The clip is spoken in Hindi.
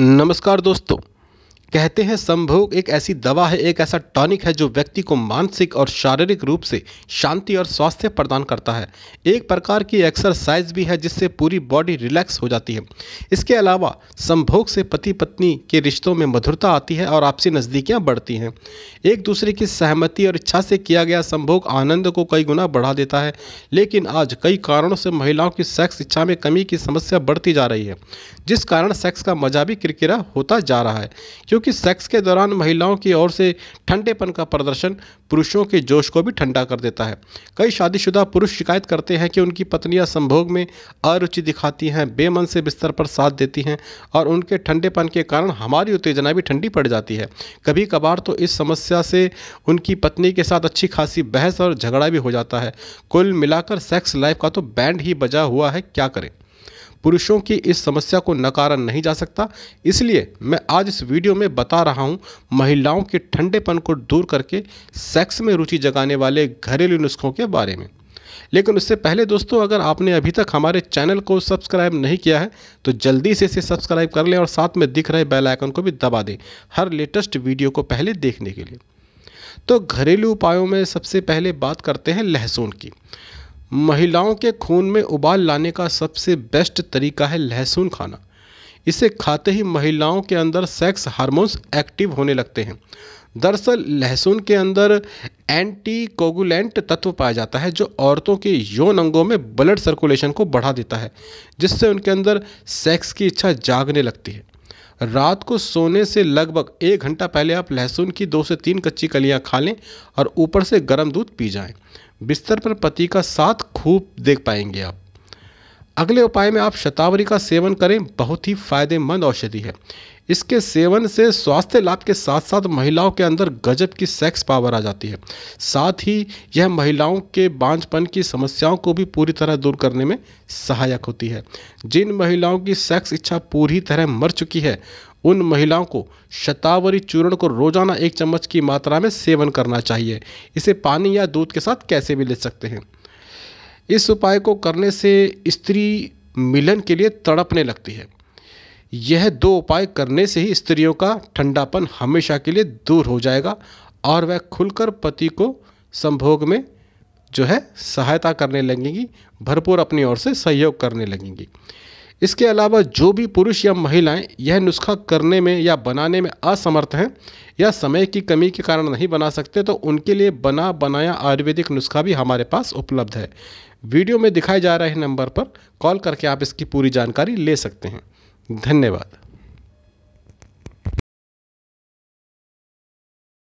नमस्कार दोस्तों कहते हैं संभोग एक ऐसी दवा है एक ऐसा टॉनिक है जो व्यक्ति को मानसिक और शारीरिक रूप से शांति और स्वास्थ्य प्रदान करता है एक प्रकार की एक्सरसाइज भी है जिससे पूरी बॉडी रिलैक्स हो जाती है इसके अलावा संभोग से पति पत्नी के रिश्तों में मधुरता आती है और आपसी नज़दीकियाँ बढ़ती हैं एक दूसरे की सहमति और इच्छा से किया गया संभोग आनंद को कई गुना बढ़ा देता है लेकिन आज कई कारणों से महिलाओं की सेक्स इच्छा में कमी की समस्या बढ़ती जा रही है जिस कारण सेक्स का मजा भी किरकिरा होता जा रहा है क्योंकि क्योंकि सेक्स के दौरान महिलाओं की ओर से ठंडेपन का प्रदर्शन पुरुषों के जोश को भी ठंडा कर देता है कई शादीशुदा पुरुष शिकायत करते हैं कि उनकी पत्नियां संभोग में अरुचि दिखाती हैं बेमन से बिस्तर पर साथ देती हैं और उनके ठंडेपन के कारण हमारी उत्तेजना भी ठंडी पड़ जाती है कभी कभार तो इस समस्या से उनकी पत्नी के साथ अच्छी खासी बहस और झगड़ा भी हो जाता है कुल मिलाकर सेक्स लाइफ का तो बैंड ही बजा हुआ है क्या करें पुरुषों की इस समस्या को नकारा नहीं जा सकता इसलिए मैं आज इस वीडियो में बता रहा हूँ महिलाओं के ठंडेपन को दूर करके सेक्स में रुचि जगाने वाले घरेलू नुस्खों के बारे में लेकिन उससे पहले दोस्तों अगर आपने अभी तक हमारे चैनल को सब्सक्राइब नहीं किया है तो जल्दी से इसे सब्सक्राइब कर लें और साथ में दिख रहे बेल आइकन को भी दबा दें हर लेटेस्ट वीडियो को पहले देखने के लिए तो घरेलू उपायों में सबसे पहले बात करते हैं लहसुन की महिलाओं के खून में उबाल लाने का सबसे बेस्ट तरीका है लहसुन खाना इसे खाते ही महिलाओं के अंदर सेक्स हार्मोन्स एक्टिव होने लगते हैं दरअसल लहसुन के अंदर एंटी कोगुलेंट तत्व पाया जाता है जो औरतों के यौन अंगों में ब्लड सर्कुलेशन को बढ़ा देता है जिससे उनके अंदर सेक्स की इच्छा जागने लगती है रात को सोने से लगभग एक घंटा पहले आप लहसुन की दो से तीन कच्ची कलियां खा लें और ऊपर से गर्म दूध पी जाएं बिस्तर पर पति का साथ खूब देख पाएंगे आप अगले उपाय में आप शतावरी का सेवन करें बहुत ही फायदेमंद औषधि है इसके सेवन से स्वास्थ्य लाभ के साथ साथ महिलाओं के अंदर गजब की सेक्स पावर आ जाती है साथ ही यह महिलाओं के बांझपन की समस्याओं को भी पूरी तरह दूर करने में सहायक होती है जिन महिलाओं की सेक्स इच्छा पूरी तरह मर चुकी है उन महिलाओं को शतावरी चूर्ण को रोजाना एक चम्मच की मात्रा में सेवन करना चाहिए इसे पानी या दूध के साथ कैसे भी ले सकते हैं इस उपाय को करने से स्त्री मिलन के लिए तड़पने लगती है यह दो उपाय करने से ही स्त्रियों का ठंडापन हमेशा के लिए दूर हो जाएगा और वह खुलकर पति को संभोग में जो है सहायता करने लगेंगी भरपूर अपनी ओर से सहयोग करने लगेंगी इसके अलावा जो भी पुरुष या महिलाएं यह नुस्खा करने में या बनाने में असमर्थ हैं या समय की कमी के कारण नहीं बना सकते तो उनके लिए बना बनाया आयुर्वेदिक नुस्खा भी हमारे पास उपलब्ध है वीडियो में दिखाए जा रहे नंबर पर कॉल करके आप इसकी पूरी जानकारी ले सकते हैं धन्यवाद